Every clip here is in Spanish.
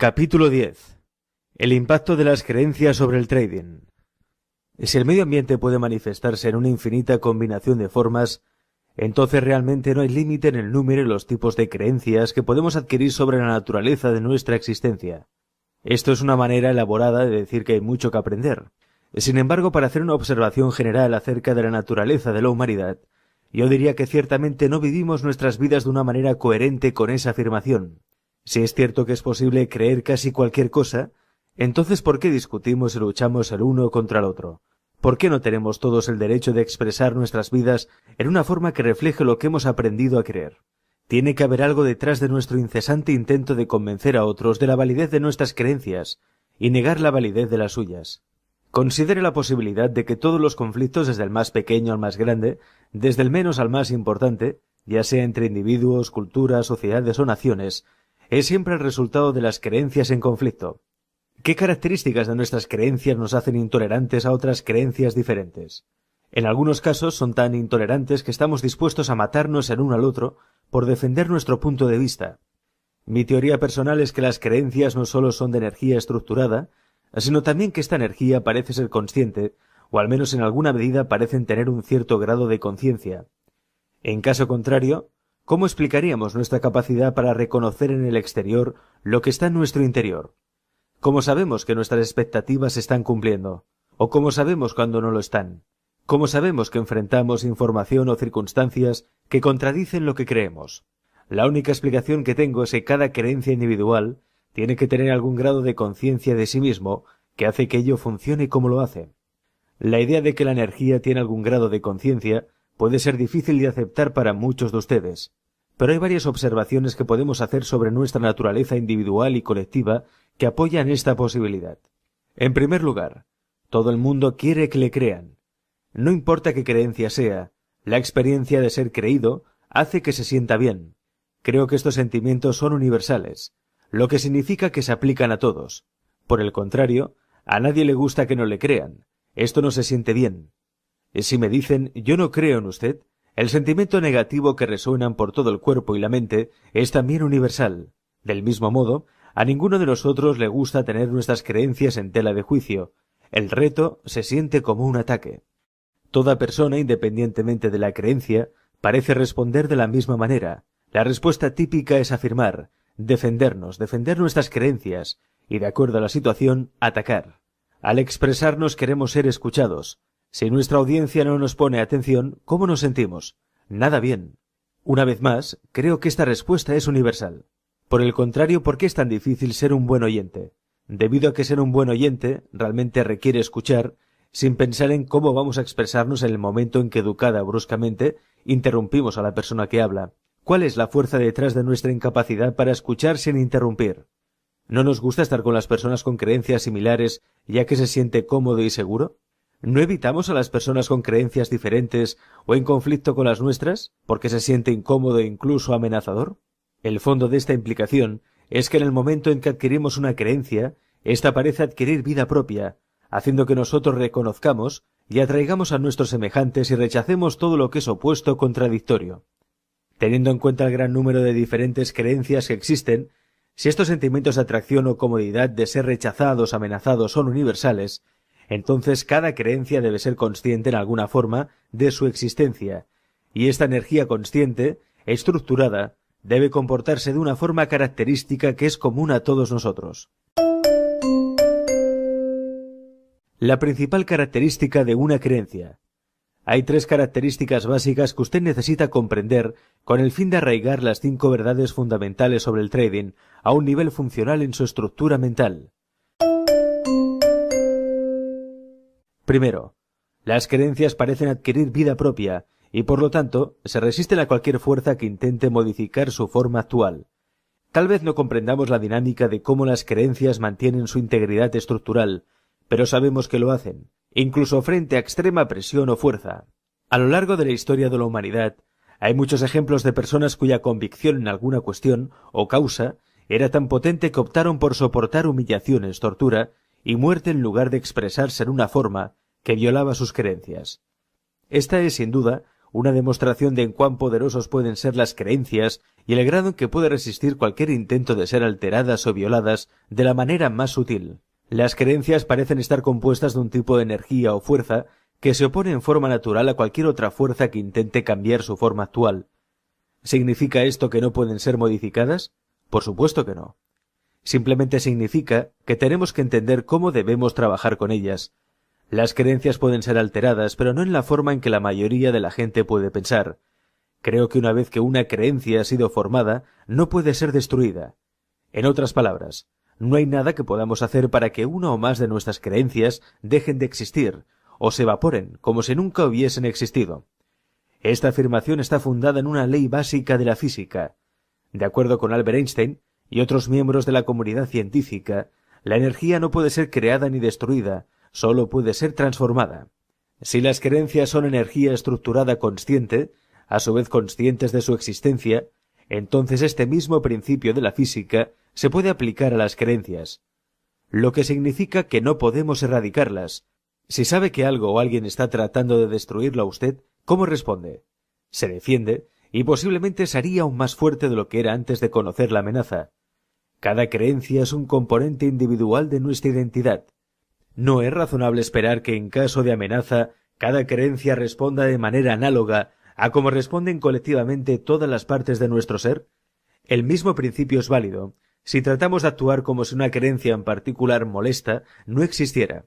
Capítulo 10. El impacto de las creencias sobre el trading. Si el medio ambiente puede manifestarse en una infinita combinación de formas, entonces realmente no hay límite en el número y los tipos de creencias que podemos adquirir sobre la naturaleza de nuestra existencia. Esto es una manera elaborada de decir que hay mucho que aprender. Sin embargo, para hacer una observación general acerca de la naturaleza de la humanidad, yo diría que ciertamente no vivimos nuestras vidas de una manera coherente con esa afirmación. Si es cierto que es posible creer casi cualquier cosa, entonces ¿por qué discutimos y luchamos el uno contra el otro? ¿Por qué no tenemos todos el derecho de expresar nuestras vidas en una forma que refleje lo que hemos aprendido a creer? Tiene que haber algo detrás de nuestro incesante intento de convencer a otros de la validez de nuestras creencias y negar la validez de las suyas. Considere la posibilidad de que todos los conflictos, desde el más pequeño al más grande, desde el menos al más importante, ya sea entre individuos, culturas, sociedades o naciones, es siempre el resultado de las creencias en conflicto. ¿Qué características de nuestras creencias nos hacen intolerantes a otras creencias diferentes? En algunos casos son tan intolerantes que estamos dispuestos a matarnos el uno al otro por defender nuestro punto de vista. Mi teoría personal es que las creencias no solo son de energía estructurada, sino también que esta energía parece ser consciente, o al menos en alguna medida parecen tener un cierto grado de conciencia. En caso contrario, ¿Cómo explicaríamos nuestra capacidad para reconocer en el exterior lo que está en nuestro interior? ¿Cómo sabemos que nuestras expectativas se están cumpliendo? ¿O cómo sabemos cuando no lo están? ¿Cómo sabemos que enfrentamos información o circunstancias que contradicen lo que creemos? La única explicación que tengo es que cada creencia individual tiene que tener algún grado de conciencia de sí mismo que hace que ello funcione como lo hace. La idea de que la energía tiene algún grado de conciencia puede ser difícil de aceptar para muchos de ustedes, pero hay varias observaciones que podemos hacer sobre nuestra naturaleza individual y colectiva que apoyan esta posibilidad. En primer lugar, todo el mundo quiere que le crean. No importa qué creencia sea, la experiencia de ser creído hace que se sienta bien. Creo que estos sentimientos son universales, lo que significa que se aplican a todos. Por el contrario, a nadie le gusta que no le crean. Esto no se siente bien. ¿Y Si me dicen yo no creo en usted, el sentimiento negativo que resuenan por todo el cuerpo y la mente es también universal. Del mismo modo, a ninguno de nosotros le gusta tener nuestras creencias en tela de juicio. El reto se siente como un ataque. Toda persona, independientemente de la creencia, parece responder de la misma manera. La respuesta típica es afirmar, defendernos, defender nuestras creencias y, de acuerdo a la situación, atacar. Al expresarnos queremos ser escuchados, si nuestra audiencia no nos pone atención, ¿cómo nos sentimos? Nada bien. Una vez más, creo que esta respuesta es universal. Por el contrario, ¿por qué es tan difícil ser un buen oyente? Debido a que ser un buen oyente realmente requiere escuchar, sin pensar en cómo vamos a expresarnos en el momento en que educada bruscamente interrumpimos a la persona que habla. ¿Cuál es la fuerza detrás de nuestra incapacidad para escuchar sin interrumpir? ¿No nos gusta estar con las personas con creencias similares ya que se siente cómodo y seguro? ¿No evitamos a las personas con creencias diferentes o en conflicto con las nuestras porque se siente incómodo e incluso amenazador? El fondo de esta implicación es que en el momento en que adquirimos una creencia, ésta parece adquirir vida propia, haciendo que nosotros reconozcamos y atraigamos a nuestros semejantes y rechacemos todo lo que es opuesto o contradictorio. Teniendo en cuenta el gran número de diferentes creencias que existen, si estos sentimientos de atracción o comodidad de ser rechazados, amenazados son universales, entonces cada creencia debe ser consciente en alguna forma de su existencia, y esta energía consciente, estructurada, debe comportarse de una forma característica que es común a todos nosotros. La principal característica de una creencia. Hay tres características básicas que usted necesita comprender con el fin de arraigar las cinco verdades fundamentales sobre el trading a un nivel funcional en su estructura mental. Primero, las creencias parecen adquirir vida propia y por lo tanto se resisten a cualquier fuerza que intente modificar su forma actual. Tal vez no comprendamos la dinámica de cómo las creencias mantienen su integridad estructural, pero sabemos que lo hacen, incluso frente a extrema presión o fuerza. A lo largo de la historia de la humanidad, hay muchos ejemplos de personas cuya convicción en alguna cuestión o causa era tan potente que optaron por soportar humillaciones, tortura y muerte en lugar de expresarse en una forma que violaba sus creencias. Esta es, sin duda, una demostración de en cuán poderosos pueden ser las creencias y el grado en que puede resistir cualquier intento de ser alteradas o violadas de la manera más sutil. Las creencias parecen estar compuestas de un tipo de energía o fuerza que se opone en forma natural a cualquier otra fuerza que intente cambiar su forma actual. ¿Significa esto que no pueden ser modificadas? Por supuesto que no. Simplemente significa que tenemos que entender cómo debemos trabajar con ellas, las creencias pueden ser alteradas, pero no en la forma en que la mayoría de la gente puede pensar. Creo que una vez que una creencia ha sido formada, no puede ser destruida. En otras palabras, no hay nada que podamos hacer para que una o más de nuestras creencias dejen de existir, o se evaporen, como si nunca hubiesen existido. Esta afirmación está fundada en una ley básica de la física. De acuerdo con Albert Einstein y otros miembros de la comunidad científica, la energía no puede ser creada ni destruida, sólo puede ser transformada. Si las creencias son energía estructurada consciente, a su vez conscientes de su existencia, entonces este mismo principio de la física se puede aplicar a las creencias, lo que significa que no podemos erradicarlas. Si sabe que algo o alguien está tratando de destruirlo a usted, ¿cómo responde? Se defiende y posiblemente se haría aún más fuerte de lo que era antes de conocer la amenaza. Cada creencia es un componente individual de nuestra identidad. No es razonable esperar que en caso de amenaza cada creencia responda de manera análoga a como responden colectivamente todas las partes de nuestro ser. El mismo principio es válido si tratamos de actuar como si una creencia en particular molesta no existiera.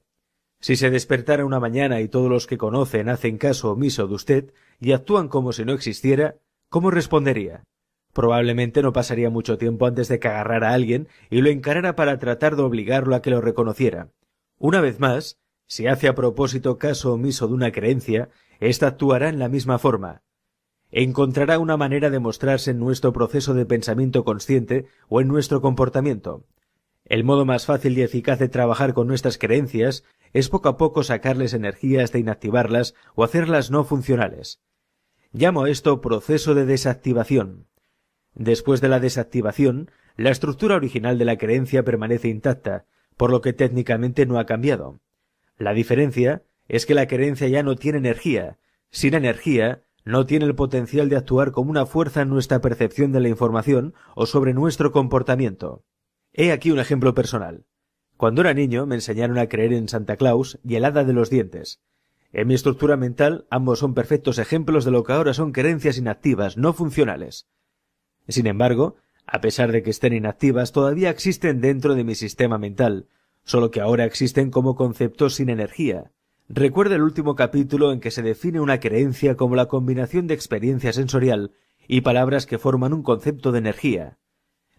Si se despertara una mañana y todos los que conocen hacen caso omiso de usted y actúan como si no existiera, ¿cómo respondería? Probablemente no pasaría mucho tiempo antes de que agarrara a alguien y lo encarara para tratar de obligarlo a que lo reconociera. Una vez más, si hace a propósito caso omiso de una creencia, ésta actuará en la misma forma. Encontrará una manera de mostrarse en nuestro proceso de pensamiento consciente o en nuestro comportamiento. El modo más fácil y eficaz de trabajar con nuestras creencias es poco a poco sacarles energías de inactivarlas o hacerlas no funcionales. Llamo esto proceso de desactivación. Después de la desactivación, la estructura original de la creencia permanece intacta, por lo que técnicamente no ha cambiado. La diferencia es que la creencia ya no tiene energía. Sin energía, no tiene el potencial de actuar como una fuerza en nuestra percepción de la información o sobre nuestro comportamiento. He aquí un ejemplo personal. Cuando era niño me enseñaron a creer en Santa Claus y el hada de los dientes. En mi estructura mental ambos son perfectos ejemplos de lo que ahora son creencias inactivas, no funcionales. Sin embargo, a pesar de que estén inactivas, todavía existen dentro de mi sistema mental, solo que ahora existen como conceptos sin energía. Recuerda el último capítulo en que se define una creencia como la combinación de experiencia sensorial y palabras que forman un concepto de energía.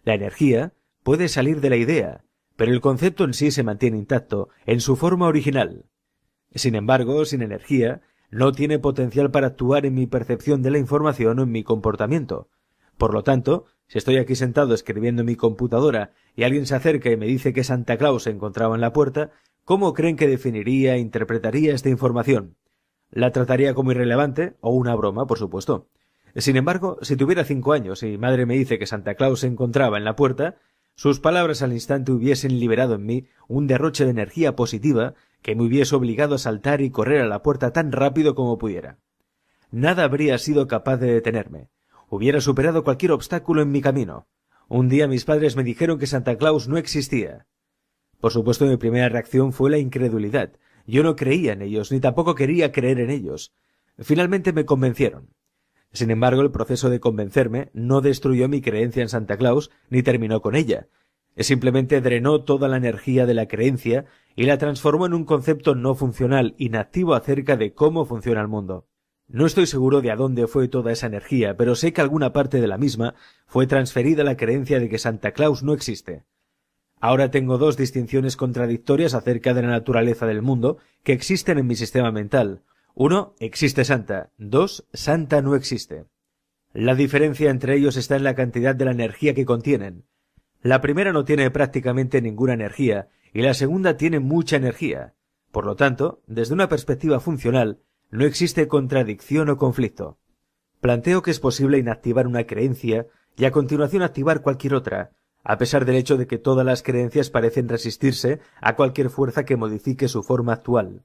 La energía puede salir de la idea, pero el concepto en sí se mantiene intacto, en su forma original. Sin embargo, sin energía, no tiene potencial para actuar en mi percepción de la información o en mi comportamiento. Por lo tanto, si estoy aquí sentado escribiendo en mi computadora y alguien se acerca y me dice que Santa Claus se encontraba en la puerta, ¿cómo creen que definiría e interpretaría esta información? La trataría como irrelevante o una broma, por supuesto. Sin embargo, si tuviera cinco años y mi madre me dice que Santa Claus se encontraba en la puerta, sus palabras al instante hubiesen liberado en mí un derroche de energía positiva que me hubiese obligado a saltar y correr a la puerta tan rápido como pudiera. Nada habría sido capaz de detenerme, hubiera superado cualquier obstáculo en mi camino. Un día mis padres me dijeron que Santa Claus no existía. Por supuesto mi primera reacción fue la incredulidad. Yo no creía en ellos, ni tampoco quería creer en ellos. Finalmente me convencieron. Sin embargo, el proceso de convencerme no destruyó mi creencia en Santa Claus, ni terminó con ella. Simplemente drenó toda la energía de la creencia y la transformó en un concepto no funcional, inactivo acerca de cómo funciona el mundo. No estoy seguro de a dónde fue toda esa energía, pero sé que alguna parte de la misma fue transferida a la creencia de que Santa Claus no existe. Ahora tengo dos distinciones contradictorias acerca de la naturaleza del mundo que existen en mi sistema mental. Uno, existe Santa. Dos, Santa no existe. La diferencia entre ellos está en la cantidad de la energía que contienen. La primera no tiene prácticamente ninguna energía y la segunda tiene mucha energía. Por lo tanto, desde una perspectiva funcional, no existe contradicción o conflicto. Planteo que es posible inactivar una creencia y a continuación activar cualquier otra, a pesar del hecho de que todas las creencias parecen resistirse a cualquier fuerza que modifique su forma actual.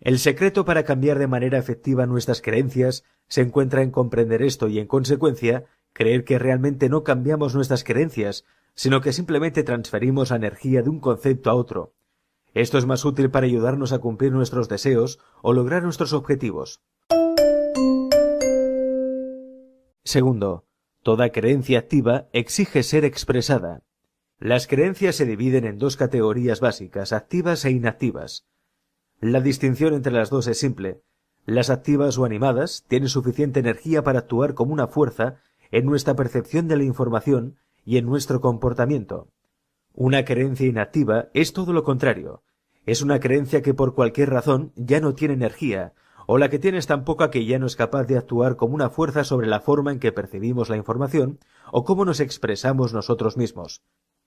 El secreto para cambiar de manera efectiva nuestras creencias se encuentra en comprender esto y, en consecuencia, creer que realmente no cambiamos nuestras creencias, sino que simplemente transferimos la energía de un concepto a otro, esto es más útil para ayudarnos a cumplir nuestros deseos o lograr nuestros objetivos. Segundo, toda creencia activa exige ser expresada. Las creencias se dividen en dos categorías básicas, activas e inactivas. La distinción entre las dos es simple. Las activas o animadas tienen suficiente energía para actuar como una fuerza en nuestra percepción de la información y en nuestro comportamiento. Una creencia inactiva es todo lo contrario. Es una creencia que por cualquier razón ya no tiene energía, o la que tiene tan poca que ya no es capaz de actuar como una fuerza sobre la forma en que percibimos la información o cómo nos expresamos nosotros mismos.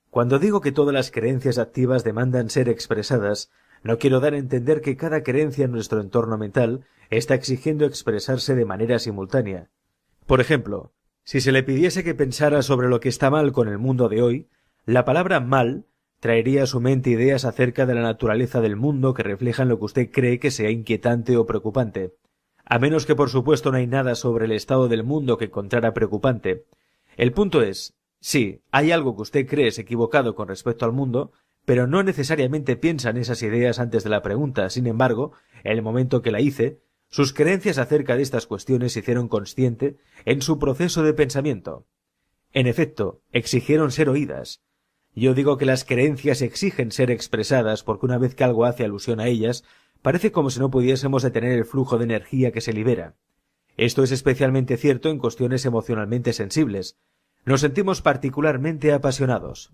Cuando digo que todas las creencias activas demandan ser expresadas, no quiero dar a entender que cada creencia en nuestro entorno mental está exigiendo expresarse de manera simultánea. Por ejemplo, si se le pidiese que pensara sobre lo que está mal con el mundo de hoy, la palabra mal traería a su mente ideas acerca de la naturaleza del mundo que reflejan lo que usted cree que sea inquietante o preocupante. A menos que por supuesto no hay nada sobre el estado del mundo que encontrara preocupante. El punto es, sí, hay algo que usted cree es equivocado con respecto al mundo, pero no necesariamente piensa en esas ideas antes de la pregunta. Sin embargo, en el momento que la hice, sus creencias acerca de estas cuestiones se hicieron consciente en su proceso de pensamiento. En efecto, exigieron ser oídas, yo digo que las creencias exigen ser expresadas porque una vez que algo hace alusión a ellas, parece como si no pudiésemos detener el flujo de energía que se libera. Esto es especialmente cierto en cuestiones emocionalmente sensibles. Nos sentimos particularmente apasionados.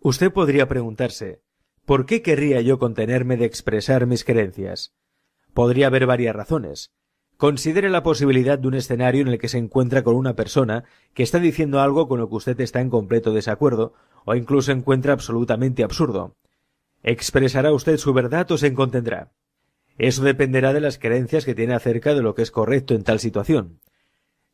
Usted podría preguntarse, ¿por qué querría yo contenerme de expresar mis creencias? Podría haber varias razones. Considere la posibilidad de un escenario en el que se encuentra con una persona que está diciendo algo con lo que usted está en completo desacuerdo o incluso encuentra absolutamente absurdo. Expresará usted su verdad o se contendrá. Eso dependerá de las creencias que tiene acerca de lo que es correcto en tal situación.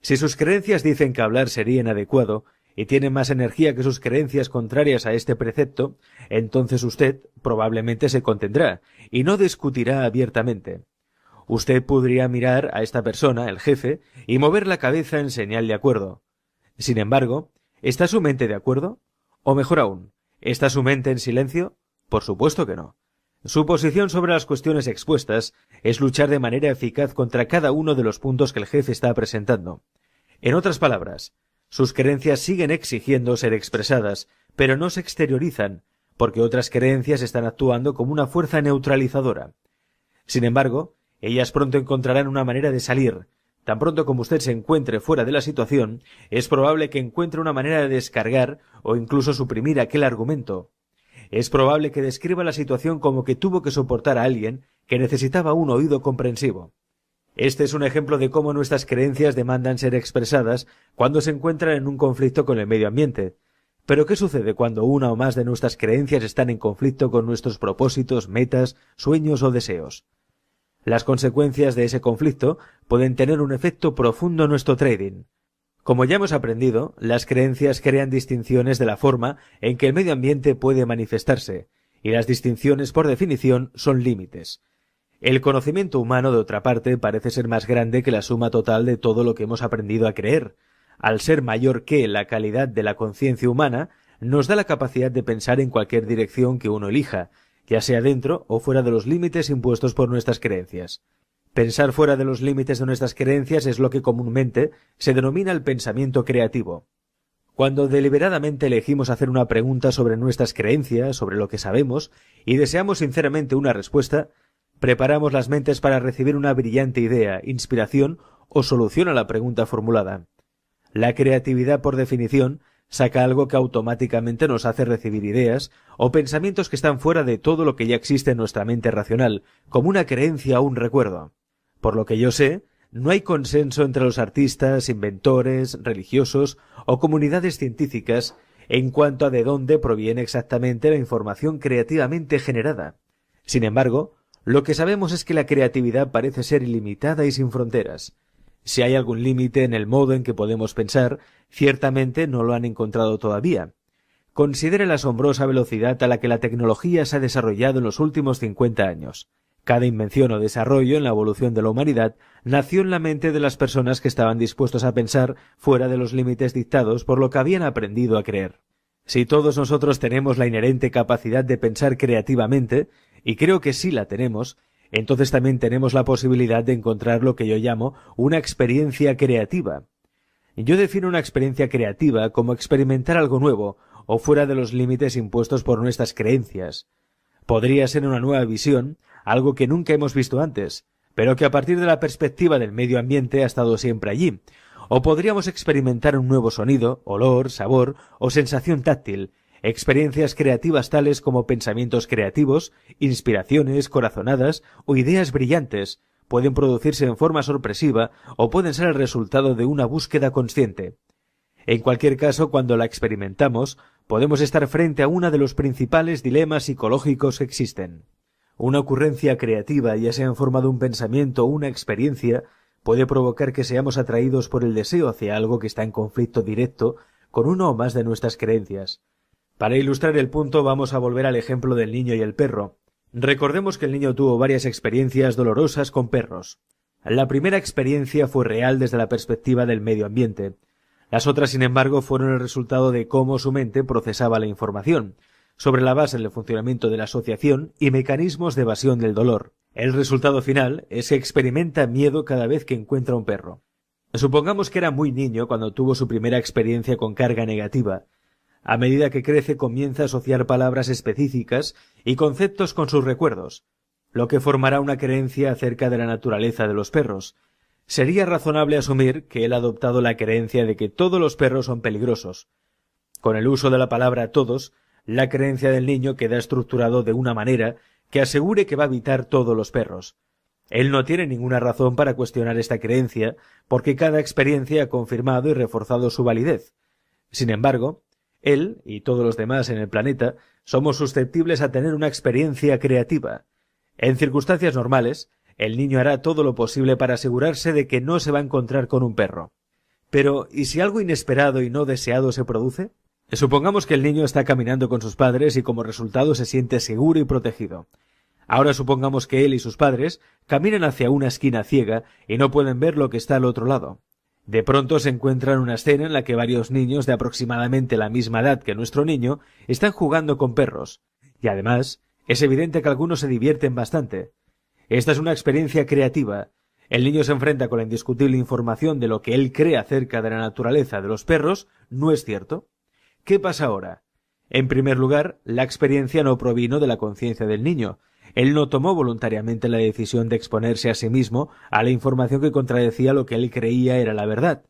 Si sus creencias dicen que hablar sería inadecuado, y tiene más energía que sus creencias contrarias a este precepto, entonces usted probablemente se contendrá, y no discutirá abiertamente. Usted podría mirar a esta persona, el jefe, y mover la cabeza en señal de acuerdo. Sin embargo, ¿está su mente de acuerdo? O mejor aún, ¿está su mente en silencio? Por supuesto que no. Su posición sobre las cuestiones expuestas es luchar de manera eficaz contra cada uno de los puntos que el jefe está presentando. En otras palabras, sus creencias siguen exigiendo ser expresadas, pero no se exteriorizan, porque otras creencias están actuando como una fuerza neutralizadora. Sin embargo, ellas pronto encontrarán una manera de salir, Tan pronto como usted se encuentre fuera de la situación, es probable que encuentre una manera de descargar o incluso suprimir aquel argumento. Es probable que describa la situación como que tuvo que soportar a alguien que necesitaba un oído comprensivo. Este es un ejemplo de cómo nuestras creencias demandan ser expresadas cuando se encuentran en un conflicto con el medio ambiente. Pero ¿qué sucede cuando una o más de nuestras creencias están en conflicto con nuestros propósitos, metas, sueños o deseos? Las consecuencias de ese conflicto pueden tener un efecto profundo en nuestro trading. Como ya hemos aprendido, las creencias crean distinciones de la forma en que el medio ambiente puede manifestarse, y las distinciones por definición son límites. El conocimiento humano, de otra parte, parece ser más grande que la suma total de todo lo que hemos aprendido a creer. Al ser mayor que la calidad de la conciencia humana, nos da la capacidad de pensar en cualquier dirección que uno elija, ya sea dentro o fuera de los límites impuestos por nuestras creencias. Pensar fuera de los límites de nuestras creencias es lo que comúnmente se denomina el pensamiento creativo. Cuando deliberadamente elegimos hacer una pregunta sobre nuestras creencias, sobre lo que sabemos, y deseamos sinceramente una respuesta, preparamos las mentes para recibir una brillante idea, inspiración o solución a la pregunta formulada. La creatividad, por definición, saca algo que automáticamente nos hace recibir ideas o pensamientos que están fuera de todo lo que ya existe en nuestra mente racional, como una creencia o un recuerdo. Por lo que yo sé, no hay consenso entre los artistas, inventores, religiosos o comunidades científicas en cuanto a de dónde proviene exactamente la información creativamente generada. Sin embargo, lo que sabemos es que la creatividad parece ser ilimitada y sin fronteras, si hay algún límite en el modo en que podemos pensar, ciertamente no lo han encontrado todavía. Considere la asombrosa velocidad a la que la tecnología se ha desarrollado en los últimos 50 años. Cada invención o desarrollo en la evolución de la humanidad nació en la mente de las personas que estaban dispuestos a pensar fuera de los límites dictados por lo que habían aprendido a creer. Si todos nosotros tenemos la inherente capacidad de pensar creativamente, y creo que sí la tenemos, entonces también tenemos la posibilidad de encontrar lo que yo llamo una experiencia creativa. Yo defino una experiencia creativa como experimentar algo nuevo o fuera de los límites impuestos por nuestras creencias. Podría ser una nueva visión, algo que nunca hemos visto antes, pero que a partir de la perspectiva del medio ambiente ha estado siempre allí. O podríamos experimentar un nuevo sonido, olor, sabor o sensación táctil, experiencias creativas tales como pensamientos creativos, inspiraciones, corazonadas o ideas brillantes, pueden producirse en forma sorpresiva o pueden ser el resultado de una búsqueda consciente. En cualquier caso, cuando la experimentamos, podemos estar frente a uno de los principales dilemas psicológicos que existen. Una ocurrencia creativa, ya sea en forma de un pensamiento o una experiencia, puede provocar que seamos atraídos por el deseo hacia algo que está en conflicto directo con uno o más de nuestras creencias. Para ilustrar el punto vamos a volver al ejemplo del niño y el perro. Recordemos que el niño tuvo varias experiencias dolorosas con perros. La primera experiencia fue real desde la perspectiva del medio ambiente. Las otras, sin embargo, fueron el resultado de cómo su mente procesaba la información, sobre la base del funcionamiento de la asociación y mecanismos de evasión del dolor. El resultado final es que experimenta miedo cada vez que encuentra un perro. Supongamos que era muy niño cuando tuvo su primera experiencia con carga negativa, a medida que crece comienza a asociar palabras específicas y conceptos con sus recuerdos, lo que formará una creencia acerca de la naturaleza de los perros. Sería razonable asumir que él ha adoptado la creencia de que todos los perros son peligrosos. Con el uso de la palabra todos, la creencia del niño queda estructurado de una manera que asegure que va a evitar todos los perros. Él no tiene ninguna razón para cuestionar esta creencia, porque cada experiencia ha confirmado y reforzado su validez. Sin embargo, él y todos los demás en el planeta somos susceptibles a tener una experiencia creativa. En circunstancias normales, el niño hará todo lo posible para asegurarse de que no se va a encontrar con un perro. Pero, ¿y si algo inesperado y no deseado se produce? Supongamos que el niño está caminando con sus padres y como resultado se siente seguro y protegido. Ahora supongamos que él y sus padres caminan hacia una esquina ciega y no pueden ver lo que está al otro lado. De pronto se encuentran una escena en la que varios niños de aproximadamente la misma edad que nuestro niño están jugando con perros, y además es evidente que algunos se divierten bastante. Esta es una experiencia creativa. El niño se enfrenta con la indiscutible información de lo que él cree acerca de la naturaleza de los perros, no es cierto. ¿Qué pasa ahora? En primer lugar, la experiencia no provino de la conciencia del niño, él no tomó voluntariamente la decisión de exponerse a sí mismo a la información que contradecía lo que él creía era la verdad.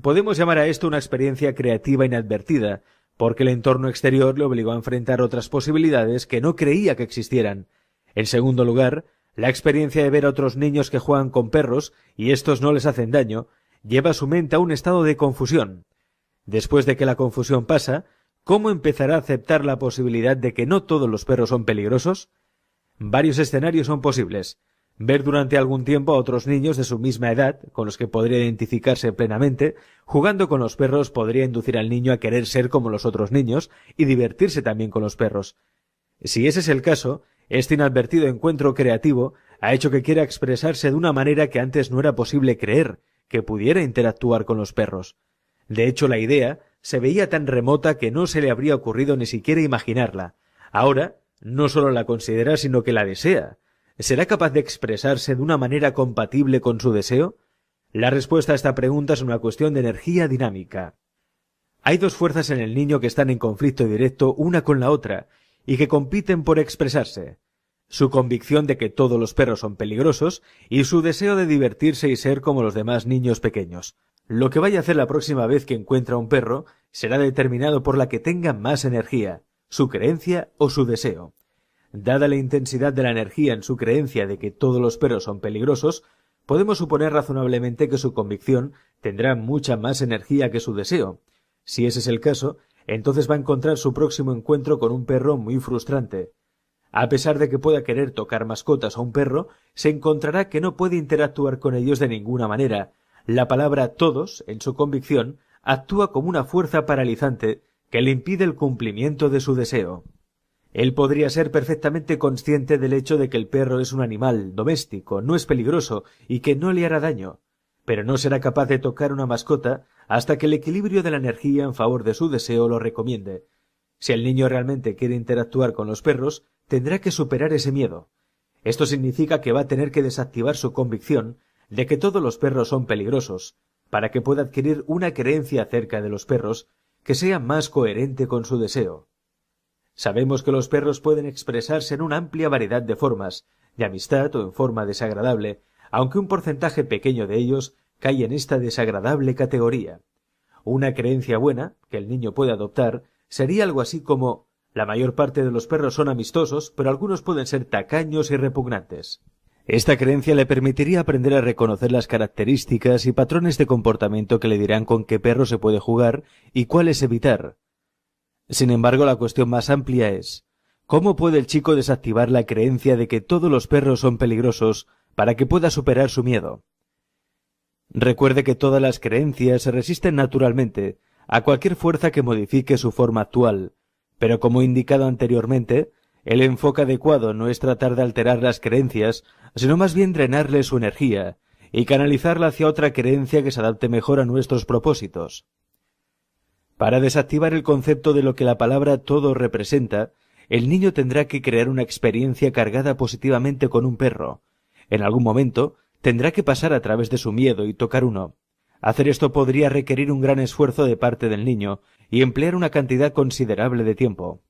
Podemos llamar a esto una experiencia creativa inadvertida, porque el entorno exterior le obligó a enfrentar otras posibilidades que no creía que existieran. En segundo lugar, la experiencia de ver a otros niños que juegan con perros y estos no les hacen daño, lleva a su mente a un estado de confusión. Después de que la confusión pasa, ¿cómo empezará a aceptar la posibilidad de que no todos los perros son peligrosos? Varios escenarios son posibles. Ver durante algún tiempo a otros niños de su misma edad, con los que podría identificarse plenamente, jugando con los perros podría inducir al niño a querer ser como los otros niños y divertirse también con los perros. Si ese es el caso, este inadvertido encuentro creativo ha hecho que quiera expresarse de una manera que antes no era posible creer, que pudiera interactuar con los perros. De hecho, la idea se veía tan remota que no se le habría ocurrido ni siquiera imaginarla. Ahora, no solo la considera, sino que la desea. ¿Será capaz de expresarse de una manera compatible con su deseo? La respuesta a esta pregunta es una cuestión de energía dinámica. Hay dos fuerzas en el niño que están en conflicto directo una con la otra y que compiten por expresarse. Su convicción de que todos los perros son peligrosos y su deseo de divertirse y ser como los demás niños pequeños. Lo que vaya a hacer la próxima vez que encuentra un perro será determinado por la que tenga más energía su creencia o su deseo. Dada la intensidad de la energía en su creencia de que todos los perros son peligrosos, podemos suponer razonablemente que su convicción tendrá mucha más energía que su deseo. Si ese es el caso, entonces va a encontrar su próximo encuentro con un perro muy frustrante. A pesar de que pueda querer tocar mascotas a un perro, se encontrará que no puede interactuar con ellos de ninguna manera. La palabra todos, en su convicción, actúa como una fuerza paralizante que le impide el cumplimiento de su deseo. Él podría ser perfectamente consciente del hecho de que el perro es un animal doméstico, no es peligroso y que no le hará daño, pero no será capaz de tocar una mascota hasta que el equilibrio de la energía en favor de su deseo lo recomiende. Si el niño realmente quiere interactuar con los perros, tendrá que superar ese miedo. Esto significa que va a tener que desactivar su convicción de que todos los perros son peligrosos, para que pueda adquirir una creencia acerca de los perros que sea más coherente con su deseo. Sabemos que los perros pueden expresarse en una amplia variedad de formas, de amistad o en forma desagradable, aunque un porcentaje pequeño de ellos cae en esta desagradable categoría. Una creencia buena, que el niño puede adoptar, sería algo así como la mayor parte de los perros son amistosos, pero algunos pueden ser tacaños y repugnantes. Esta creencia le permitiría aprender a reconocer las características y patrones de comportamiento que le dirán con qué perro se puede jugar y cuáles evitar. Sin embargo, la cuestión más amplia es, ¿cómo puede el chico desactivar la creencia de que todos los perros son peligrosos para que pueda superar su miedo? Recuerde que todas las creencias se resisten naturalmente a cualquier fuerza que modifique su forma actual, pero como indicado anteriormente, el enfoque adecuado no es tratar de alterar las creencias sino más bien drenarle su energía y canalizarla hacia otra creencia que se adapte mejor a nuestros propósitos. Para desactivar el concepto de lo que la palabra todo representa, el niño tendrá que crear una experiencia cargada positivamente con un perro. En algún momento tendrá que pasar a través de su miedo y tocar uno. Hacer esto podría requerir un gran esfuerzo de parte del niño y emplear una cantidad considerable de tiempo.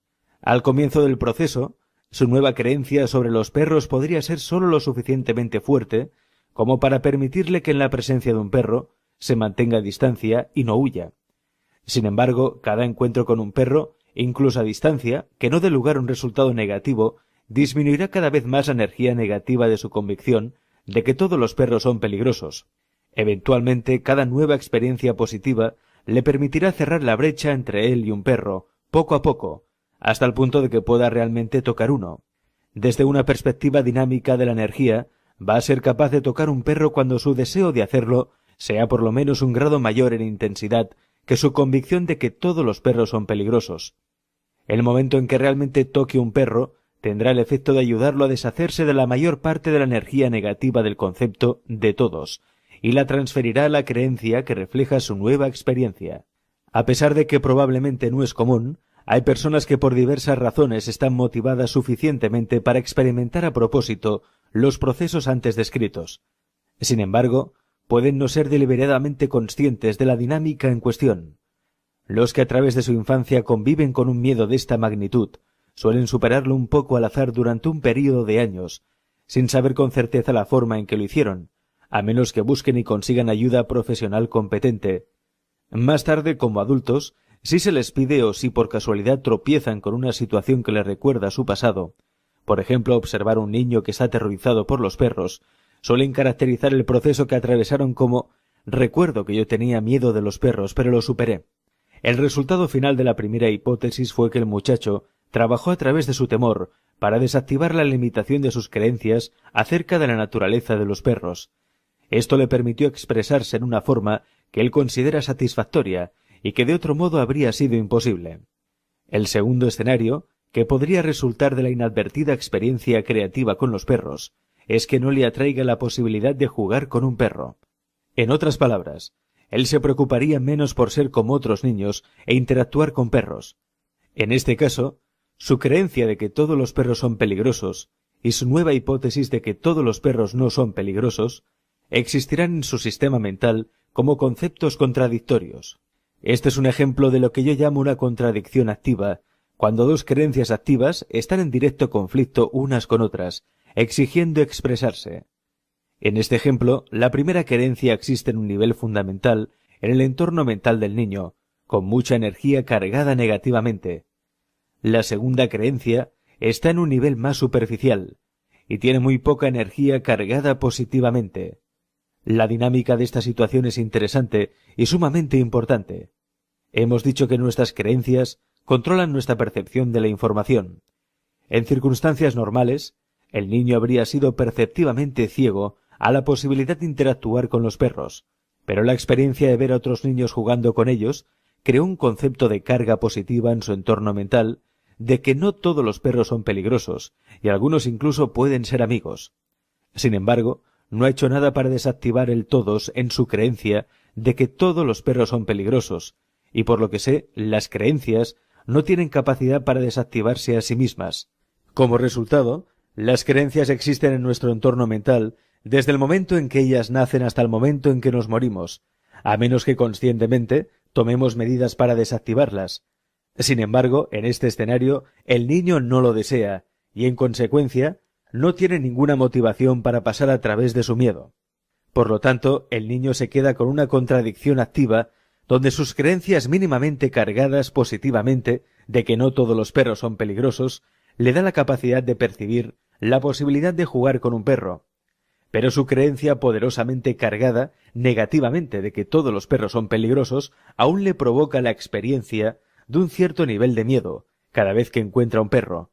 Al comienzo del proceso, su nueva creencia sobre los perros podría ser sólo lo suficientemente fuerte como para permitirle que en la presencia de un perro se mantenga a distancia y no huya. Sin embargo, cada encuentro con un perro, incluso a distancia, que no dé lugar a un resultado negativo, disminuirá cada vez más la energía negativa de su convicción de que todos los perros son peligrosos. Eventualmente, cada nueva experiencia positiva le permitirá cerrar la brecha entre él y un perro, poco a poco, hasta el punto de que pueda realmente tocar uno. Desde una perspectiva dinámica de la energía, va a ser capaz de tocar un perro cuando su deseo de hacerlo sea por lo menos un grado mayor en intensidad que su convicción de que todos los perros son peligrosos. El momento en que realmente toque un perro tendrá el efecto de ayudarlo a deshacerse de la mayor parte de la energía negativa del concepto de todos, y la transferirá a la creencia que refleja su nueva experiencia. A pesar de que probablemente no es común, hay personas que por diversas razones están motivadas suficientemente para experimentar a propósito los procesos antes descritos. Sin embargo, pueden no ser deliberadamente conscientes de la dinámica en cuestión. Los que a través de su infancia conviven con un miedo de esta magnitud suelen superarlo un poco al azar durante un período de años, sin saber con certeza la forma en que lo hicieron, a menos que busquen y consigan ayuda profesional competente. Más tarde, como adultos, si se les pide o si por casualidad tropiezan con una situación que les recuerda su pasado, por ejemplo, observar a un niño que está aterrorizado por los perros, suelen caracterizar el proceso que atravesaron como recuerdo que yo tenía miedo de los perros, pero lo superé. El resultado final de la primera hipótesis fue que el muchacho trabajó a través de su temor para desactivar la limitación de sus creencias acerca de la naturaleza de los perros. Esto le permitió expresarse en una forma que él considera satisfactoria y que de otro modo habría sido imposible. El segundo escenario, que podría resultar de la inadvertida experiencia creativa con los perros, es que no le atraiga la posibilidad de jugar con un perro. En otras palabras, él se preocuparía menos por ser como otros niños e interactuar con perros. En este caso, su creencia de que todos los perros son peligrosos y su nueva hipótesis de que todos los perros no son peligrosos existirán en su sistema mental como conceptos contradictorios. Este es un ejemplo de lo que yo llamo una contradicción activa, cuando dos creencias activas están en directo conflicto unas con otras, exigiendo expresarse. En este ejemplo, la primera creencia existe en un nivel fundamental, en el entorno mental del niño, con mucha energía cargada negativamente. La segunda creencia está en un nivel más superficial, y tiene muy poca energía cargada positivamente. La dinámica de esta situación es interesante y sumamente importante. Hemos dicho que nuestras creencias controlan nuestra percepción de la información. En circunstancias normales, el niño habría sido perceptivamente ciego a la posibilidad de interactuar con los perros, pero la experiencia de ver a otros niños jugando con ellos creó un concepto de carga positiva en su entorno mental de que no todos los perros son peligrosos y algunos incluso pueden ser amigos. Sin embargo, no ha hecho nada para desactivar el todos en su creencia de que todos los perros son peligrosos y por lo que sé, las creencias no tienen capacidad para desactivarse a sí mismas. Como resultado, las creencias existen en nuestro entorno mental desde el momento en que ellas nacen hasta el momento en que nos morimos, a menos que conscientemente tomemos medidas para desactivarlas. Sin embargo, en este escenario, el niño no lo desea, y en consecuencia, no tiene ninguna motivación para pasar a través de su miedo. Por lo tanto, el niño se queda con una contradicción activa donde sus creencias mínimamente cargadas positivamente de que no todos los perros son peligrosos, le da la capacidad de percibir la posibilidad de jugar con un perro. Pero su creencia poderosamente cargada negativamente de que todos los perros son peligrosos aún le provoca la experiencia de un cierto nivel de miedo cada vez que encuentra un perro.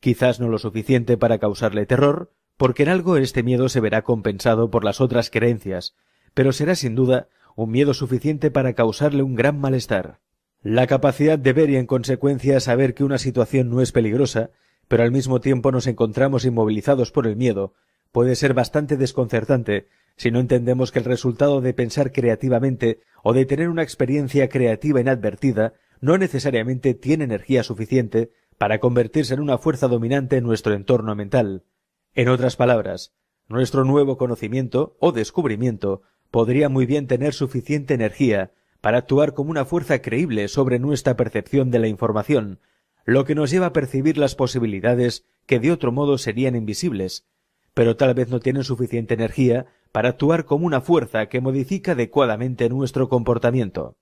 Quizás no lo suficiente para causarle terror, porque en algo este miedo se verá compensado por las otras creencias, pero será sin duda un miedo suficiente para causarle un gran malestar. La capacidad de ver y en consecuencia saber que una situación no es peligrosa, pero al mismo tiempo nos encontramos inmovilizados por el miedo, puede ser bastante desconcertante si no entendemos que el resultado de pensar creativamente o de tener una experiencia creativa inadvertida no necesariamente tiene energía suficiente para convertirse en una fuerza dominante en nuestro entorno mental. En otras palabras, nuestro nuevo conocimiento o descubrimiento podría muy bien tener suficiente energía para actuar como una fuerza creíble sobre nuestra percepción de la información, lo que nos lleva a percibir las posibilidades que de otro modo serían invisibles, pero tal vez no tienen suficiente energía para actuar como una fuerza que modifica adecuadamente nuestro comportamiento.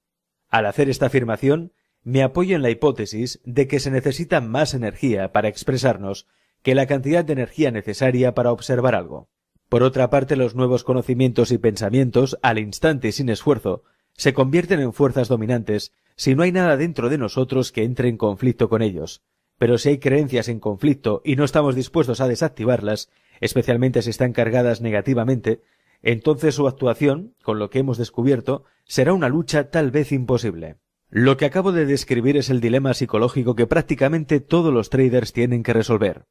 Al hacer esta afirmación, me apoyo en la hipótesis de que se necesita más energía para expresarnos que la cantidad de energía necesaria para observar algo. Por otra parte, los nuevos conocimientos y pensamientos, al instante y sin esfuerzo, se convierten en fuerzas dominantes si no hay nada dentro de nosotros que entre en conflicto con ellos. Pero si hay creencias en conflicto y no estamos dispuestos a desactivarlas, especialmente si están cargadas negativamente, entonces su actuación, con lo que hemos descubierto, será una lucha tal vez imposible. Lo que acabo de describir es el dilema psicológico que prácticamente todos los traders tienen que resolver.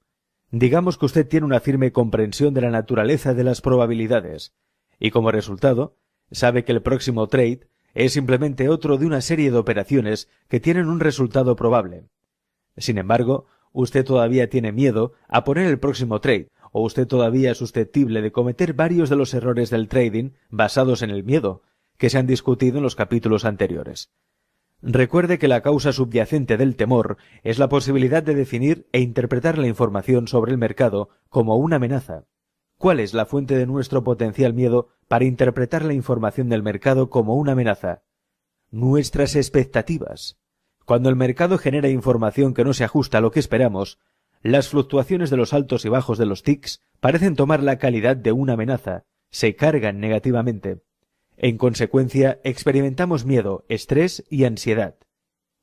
Digamos que usted tiene una firme comprensión de la naturaleza de las probabilidades, y como resultado, sabe que el próximo trade es simplemente otro de una serie de operaciones que tienen un resultado probable. Sin embargo, usted todavía tiene miedo a poner el próximo trade, o usted todavía es susceptible de cometer varios de los errores del trading basados en el miedo, que se han discutido en los capítulos anteriores. Recuerde que la causa subyacente del temor es la posibilidad de definir e interpretar la información sobre el mercado como una amenaza. ¿Cuál es la fuente de nuestro potencial miedo para interpretar la información del mercado como una amenaza? Nuestras expectativas. Cuando el mercado genera información que no se ajusta a lo que esperamos, las fluctuaciones de los altos y bajos de los TICs parecen tomar la calidad de una amenaza, se cargan negativamente. En consecuencia, experimentamos miedo, estrés y ansiedad.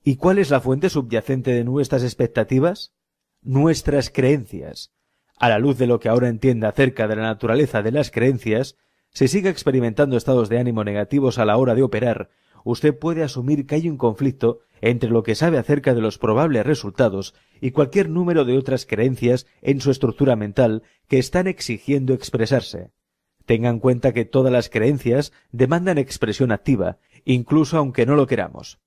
¿Y cuál es la fuente subyacente de nuestras expectativas? Nuestras creencias. A la luz de lo que ahora entienda acerca de la naturaleza de las creencias, se sigue experimentando estados de ánimo negativos a la hora de operar, usted puede asumir que hay un conflicto entre lo que sabe acerca de los probables resultados y cualquier número de otras creencias en su estructura mental que están exigiendo expresarse. Tenga en cuenta que todas las creencias demandan expresión activa, incluso aunque no lo queramos.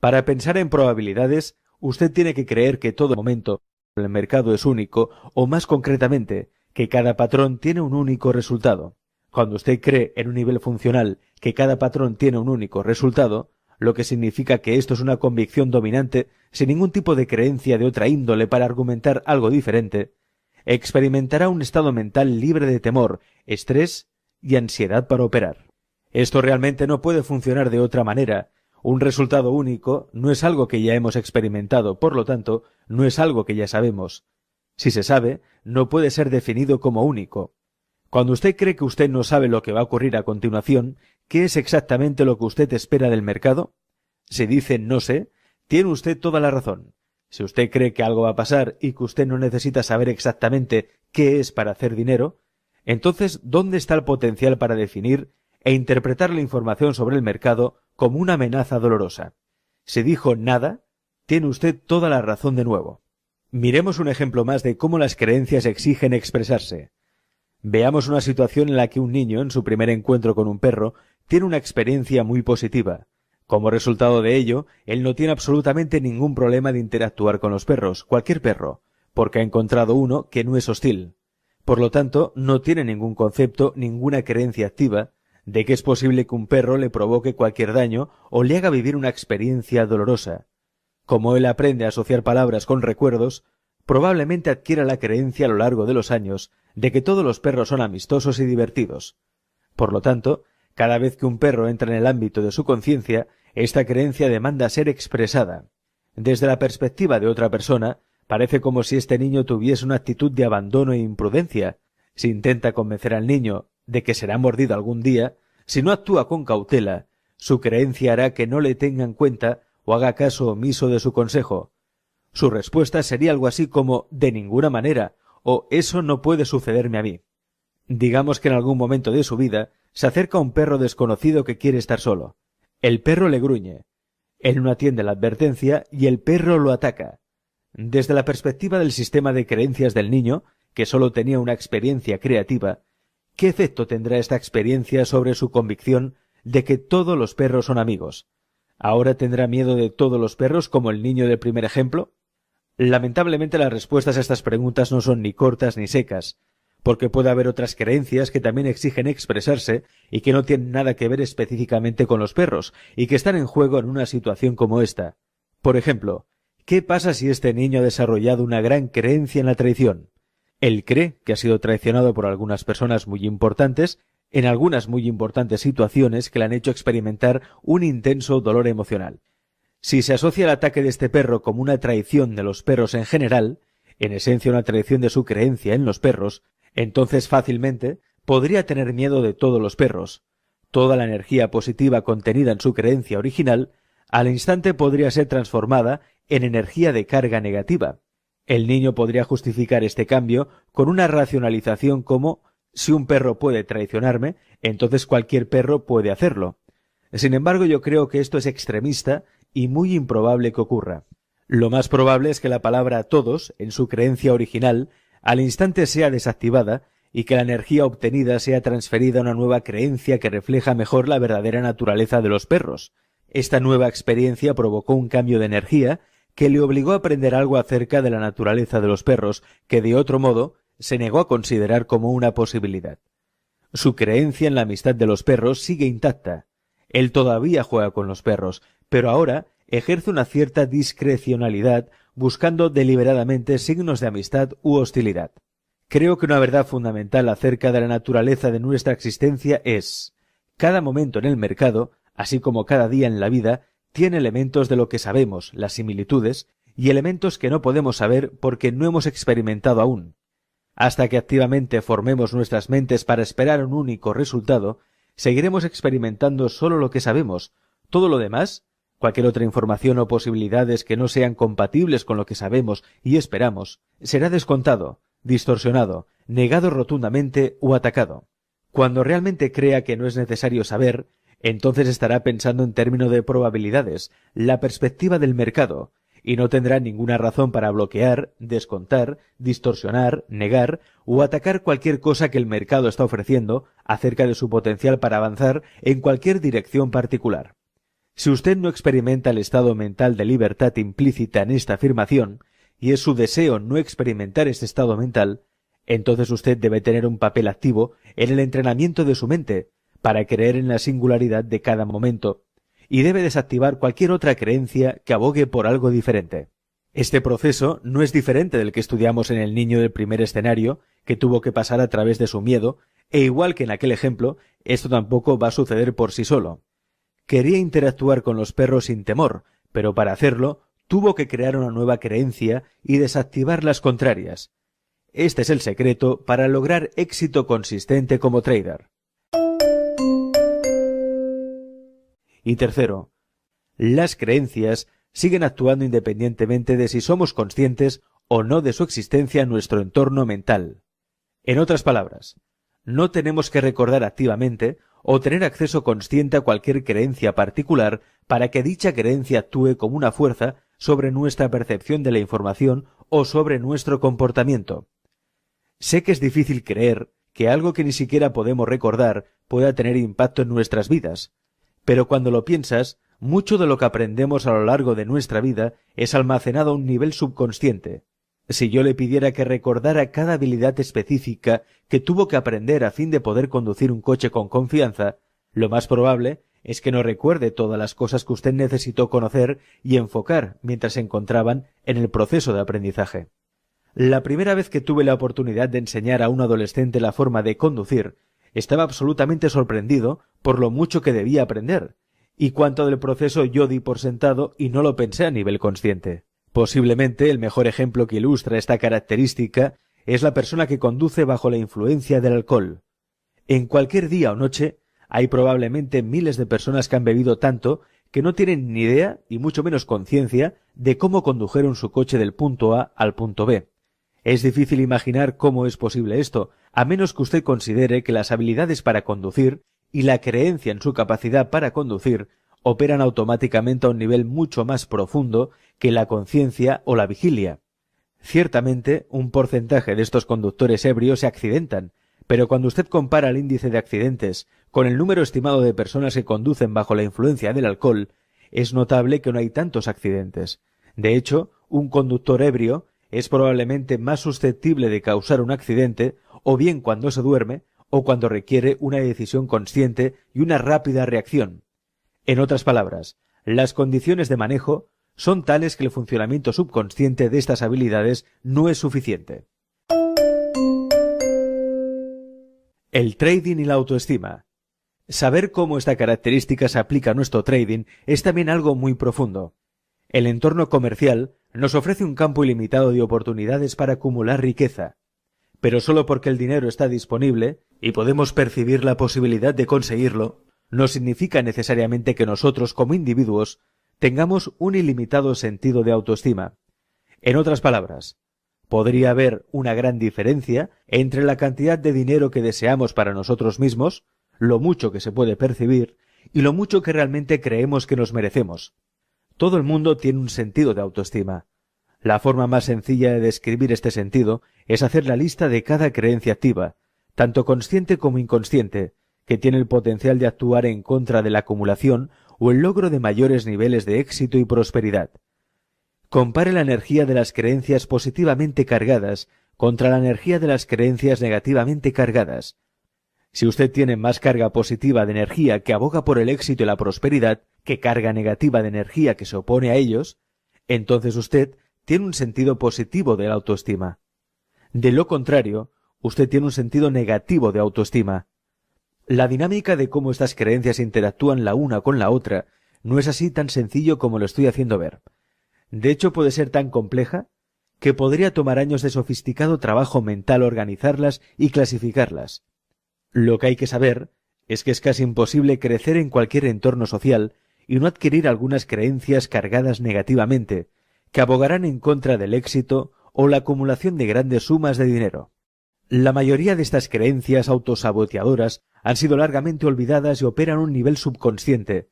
Para pensar en probabilidades, usted tiene que creer que todo momento el mercado es único, o más concretamente, que cada patrón tiene un único resultado. Cuando usted cree en un nivel funcional que cada patrón tiene un único resultado, lo que significa que esto es una convicción dominante sin ningún tipo de creencia de otra índole para argumentar algo diferente, experimentará un estado mental libre de temor, estrés y ansiedad para operar. Esto realmente no puede funcionar de otra manera. Un resultado único no es algo que ya hemos experimentado, por lo tanto, no es algo que ya sabemos. Si se sabe, no puede ser definido como único. Cuando usted cree que usted no sabe lo que va a ocurrir a continuación, ¿qué es exactamente lo que usted espera del mercado? Si dice no sé, tiene usted toda la razón. Si usted cree que algo va a pasar y que usted no necesita saber exactamente qué es para hacer dinero, entonces, ¿dónde está el potencial para definir e interpretar la información sobre el mercado como una amenaza dolorosa? Si dijo nada, tiene usted toda la razón de nuevo. Miremos un ejemplo más de cómo las creencias exigen expresarse. Veamos una situación en la que un niño, en su primer encuentro con un perro, tiene una experiencia muy positiva, como resultado de ello, él no tiene absolutamente ningún problema de interactuar con los perros, cualquier perro, porque ha encontrado uno que no es hostil. Por lo tanto, no tiene ningún concepto, ninguna creencia activa, de que es posible que un perro le provoque cualquier daño o le haga vivir una experiencia dolorosa. Como él aprende a asociar palabras con recuerdos, probablemente adquiera la creencia a lo largo de los años de que todos los perros son amistosos y divertidos. Por lo tanto, cada vez que un perro entra en el ámbito de su conciencia, esta creencia demanda ser expresada. Desde la perspectiva de otra persona, parece como si este niño tuviese una actitud de abandono e imprudencia. Si intenta convencer al niño de que será mordido algún día, si no actúa con cautela, su creencia hará que no le tenga en cuenta o haga caso omiso de su consejo. Su respuesta sería algo así como de ninguna manera o eso no puede sucederme a mí. Digamos que en algún momento de su vida se acerca un perro desconocido que quiere estar solo. El perro le gruñe. Él no atiende la advertencia y el perro lo ataca. Desde la perspectiva del sistema de creencias del niño, que sólo tenía una experiencia creativa, ¿qué efecto tendrá esta experiencia sobre su convicción de que todos los perros son amigos? ¿Ahora tendrá miedo de todos los perros como el niño del primer ejemplo? Lamentablemente las respuestas a estas preguntas no son ni cortas ni secas, porque puede haber otras creencias que también exigen expresarse y que no tienen nada que ver específicamente con los perros y que están en juego en una situación como esta. Por ejemplo, ¿qué pasa si este niño ha desarrollado una gran creencia en la traición? Él cree que ha sido traicionado por algunas personas muy importantes en algunas muy importantes situaciones que le han hecho experimentar un intenso dolor emocional. Si se asocia el ataque de este perro como una traición de los perros en general, en esencia una traición de su creencia en los perros, entonces fácilmente podría tener miedo de todos los perros. Toda la energía positiva contenida en su creencia original al instante podría ser transformada en energía de carga negativa. El niño podría justificar este cambio con una racionalización como si un perro puede traicionarme, entonces cualquier perro puede hacerlo. Sin embargo, yo creo que esto es extremista y muy improbable que ocurra. Lo más probable es que la palabra todos, en su creencia original, al instante sea desactivada y que la energía obtenida sea transferida a una nueva creencia que refleja mejor la verdadera naturaleza de los perros. Esta nueva experiencia provocó un cambio de energía que le obligó a aprender algo acerca de la naturaleza de los perros que de otro modo se negó a considerar como una posibilidad. Su creencia en la amistad de los perros sigue intacta. Él todavía juega con los perros, pero ahora ejerce una cierta discrecionalidad buscando deliberadamente signos de amistad u hostilidad. Creo que una verdad fundamental acerca de la naturaleza de nuestra existencia es cada momento en el mercado, así como cada día en la vida, tiene elementos de lo que sabemos, las similitudes, y elementos que no podemos saber porque no hemos experimentado aún. Hasta que activamente formemos nuestras mentes para esperar un único resultado, seguiremos experimentando sólo lo que sabemos, todo lo demás Cualquier otra información o posibilidades que no sean compatibles con lo que sabemos y esperamos será descontado, distorsionado, negado rotundamente o atacado. Cuando realmente crea que no es necesario saber, entonces estará pensando en términos de probabilidades, la perspectiva del mercado, y no tendrá ninguna razón para bloquear, descontar, distorsionar, negar o atacar cualquier cosa que el mercado está ofreciendo acerca de su potencial para avanzar en cualquier dirección particular. Si usted no experimenta el estado mental de libertad implícita en esta afirmación, y es su deseo no experimentar este estado mental, entonces usted debe tener un papel activo en el entrenamiento de su mente, para creer en la singularidad de cada momento, y debe desactivar cualquier otra creencia que abogue por algo diferente. Este proceso no es diferente del que estudiamos en el niño del primer escenario, que tuvo que pasar a través de su miedo, e igual que en aquel ejemplo, esto tampoco va a suceder por sí solo quería interactuar con los perros sin temor, pero para hacerlo tuvo que crear una nueva creencia y desactivar las contrarias. Este es el secreto para lograr éxito consistente como trader. Y tercero, las creencias siguen actuando independientemente de si somos conscientes o no de su existencia en nuestro entorno mental. En otras palabras, no tenemos que recordar activamente o tener acceso consciente a cualquier creencia particular para que dicha creencia actúe como una fuerza sobre nuestra percepción de la información o sobre nuestro comportamiento. Sé que es difícil creer que algo que ni siquiera podemos recordar pueda tener impacto en nuestras vidas, pero cuando lo piensas, mucho de lo que aprendemos a lo largo de nuestra vida es almacenado a un nivel subconsciente. Si yo le pidiera que recordara cada habilidad específica que tuvo que aprender a fin de poder conducir un coche con confianza, lo más probable es que no recuerde todas las cosas que usted necesitó conocer y enfocar mientras se encontraban en el proceso de aprendizaje. La primera vez que tuve la oportunidad de enseñar a un adolescente la forma de conducir, estaba absolutamente sorprendido por lo mucho que debía aprender, y cuánto del proceso yo di por sentado y no lo pensé a nivel consciente. Posiblemente el mejor ejemplo que ilustra esta característica es la persona que conduce bajo la influencia del alcohol. En cualquier día o noche hay probablemente miles de personas que han bebido tanto que no tienen ni idea y mucho menos conciencia de cómo condujeron su coche del punto A al punto B. Es difícil imaginar cómo es posible esto, a menos que usted considere que las habilidades para conducir y la creencia en su capacidad para conducir operan automáticamente a un nivel mucho más profundo que la conciencia o la vigilia. Ciertamente, un porcentaje de estos conductores ebrios se accidentan, pero cuando usted compara el índice de accidentes con el número estimado de personas que conducen bajo la influencia del alcohol, es notable que no hay tantos accidentes. De hecho, un conductor ebrio es probablemente más susceptible de causar un accidente, o bien cuando se duerme, o cuando requiere una decisión consciente y una rápida reacción. En otras palabras, las condiciones de manejo son tales que el funcionamiento subconsciente de estas habilidades no es suficiente. El trading y la autoestima. Saber cómo esta característica se aplica a nuestro trading es también algo muy profundo. El entorno comercial nos ofrece un campo ilimitado de oportunidades para acumular riqueza, pero solo porque el dinero está disponible y podemos percibir la posibilidad de conseguirlo, no significa necesariamente que nosotros como individuos tengamos un ilimitado sentido de autoestima. En otras palabras, podría haber una gran diferencia entre la cantidad de dinero que deseamos para nosotros mismos, lo mucho que se puede percibir, y lo mucho que realmente creemos que nos merecemos. Todo el mundo tiene un sentido de autoestima. La forma más sencilla de describir este sentido es hacer la lista de cada creencia activa, tanto consciente como inconsciente, que tiene el potencial de actuar en contra de la acumulación o el logro de mayores niveles de éxito y prosperidad. Compare la energía de las creencias positivamente cargadas contra la energía de las creencias negativamente cargadas. Si usted tiene más carga positiva de energía que aboga por el éxito y la prosperidad que carga negativa de energía que se opone a ellos, entonces usted tiene un sentido positivo de la autoestima. De lo contrario, usted tiene un sentido negativo de autoestima. La dinámica de cómo estas creencias interactúan la una con la otra no es así tan sencillo como lo estoy haciendo ver. De hecho, puede ser tan compleja que podría tomar años de sofisticado trabajo mental organizarlas y clasificarlas. Lo que hay que saber es que es casi imposible crecer en cualquier entorno social y no adquirir algunas creencias cargadas negativamente, que abogarán en contra del éxito o la acumulación de grandes sumas de dinero. La mayoría de estas creencias autosaboteadoras han sido largamente olvidadas y operan a un nivel subconsciente,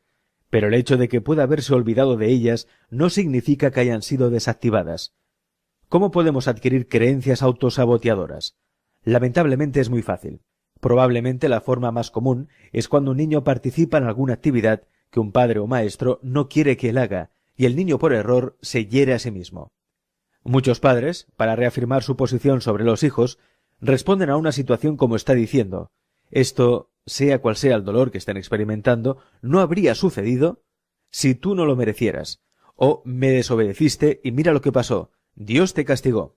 pero el hecho de que pueda haberse olvidado de ellas no significa que hayan sido desactivadas. ¿Cómo podemos adquirir creencias autosaboteadoras? Lamentablemente es muy fácil. Probablemente la forma más común es cuando un niño participa en alguna actividad que un padre o maestro no quiere que él haga, y el niño por error se hiere a sí mismo. Muchos padres, para reafirmar su posición sobre los hijos, responden a una situación como está diciendo esto, sea cual sea el dolor que estén experimentando, no habría sucedido si tú no lo merecieras, o me desobedeciste y mira lo que pasó, Dios te castigó.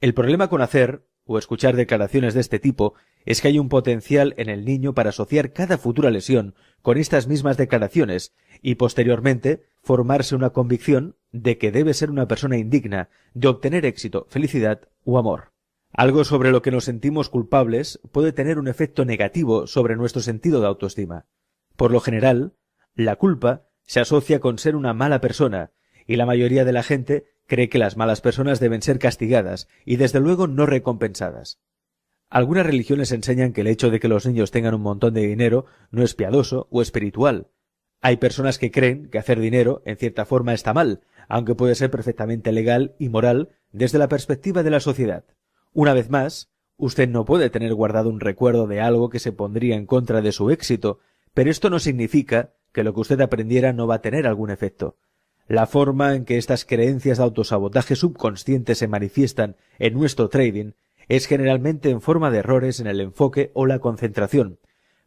El problema con hacer o escuchar declaraciones de este tipo es que hay un potencial en el niño para asociar cada futura lesión con estas mismas declaraciones y posteriormente formarse una convicción de que debe ser una persona indigna de obtener éxito, felicidad o amor. Algo sobre lo que nos sentimos culpables puede tener un efecto negativo sobre nuestro sentido de autoestima. Por lo general, la culpa se asocia con ser una mala persona, y la mayoría de la gente cree que las malas personas deben ser castigadas y desde luego no recompensadas. Algunas religiones enseñan que el hecho de que los niños tengan un montón de dinero no es piadoso o espiritual. Hay personas que creen que hacer dinero, en cierta forma, está mal, aunque puede ser perfectamente legal y moral desde la perspectiva de la sociedad. Una vez más, usted no puede tener guardado un recuerdo de algo que se pondría en contra de su éxito, pero esto no significa que lo que usted aprendiera no va a tener algún efecto. La forma en que estas creencias de autosabotaje subconsciente se manifiestan en nuestro trading es generalmente en forma de errores en el enfoque o la concentración,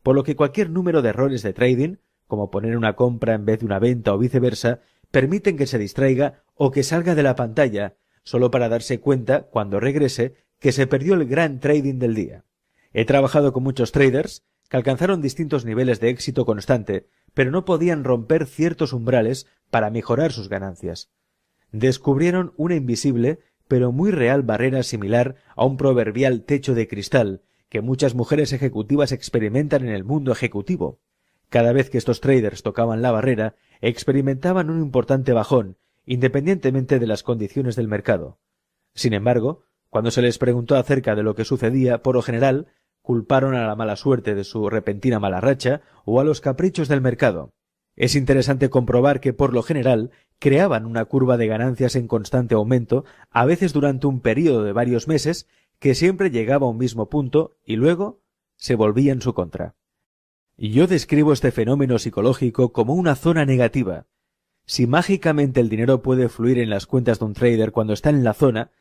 por lo que cualquier número de errores de trading, como poner una compra en vez de una venta o viceversa, permiten que se distraiga o que salga de la pantalla, solo para darse cuenta, cuando regrese, que se perdió el gran trading del día. He trabajado con muchos traders que alcanzaron distintos niveles de éxito constante, pero no podían romper ciertos umbrales para mejorar sus ganancias. Descubrieron una invisible pero muy real barrera similar a un proverbial techo de cristal que muchas mujeres ejecutivas experimentan en el mundo ejecutivo. Cada vez que estos traders tocaban la barrera, experimentaban un importante bajón, independientemente de las condiciones del mercado. Sin embargo, cuando se les preguntó acerca de lo que sucedía, por lo general, culparon a la mala suerte de su repentina mala racha o a los caprichos del mercado. Es interesante comprobar que, por lo general, creaban una curva de ganancias en constante aumento, a veces durante un periodo de varios meses, que siempre llegaba a un mismo punto y luego se volvía en su contra. Yo describo este fenómeno psicológico como una zona negativa. Si mágicamente el dinero puede fluir en las cuentas de un trader cuando está en la zona,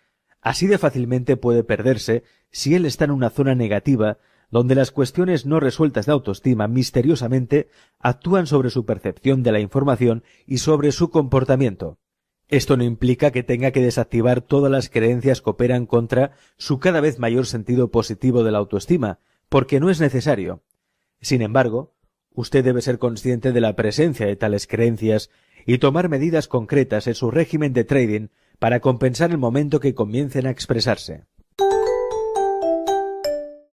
Así de fácilmente puede perderse si él está en una zona negativa donde las cuestiones no resueltas de autoestima misteriosamente actúan sobre su percepción de la información y sobre su comportamiento. Esto no implica que tenga que desactivar todas las creencias que operan contra su cada vez mayor sentido positivo de la autoestima, porque no es necesario. Sin embargo, usted debe ser consciente de la presencia de tales creencias y tomar medidas concretas en su régimen de trading para compensar el momento que comiencen a expresarse.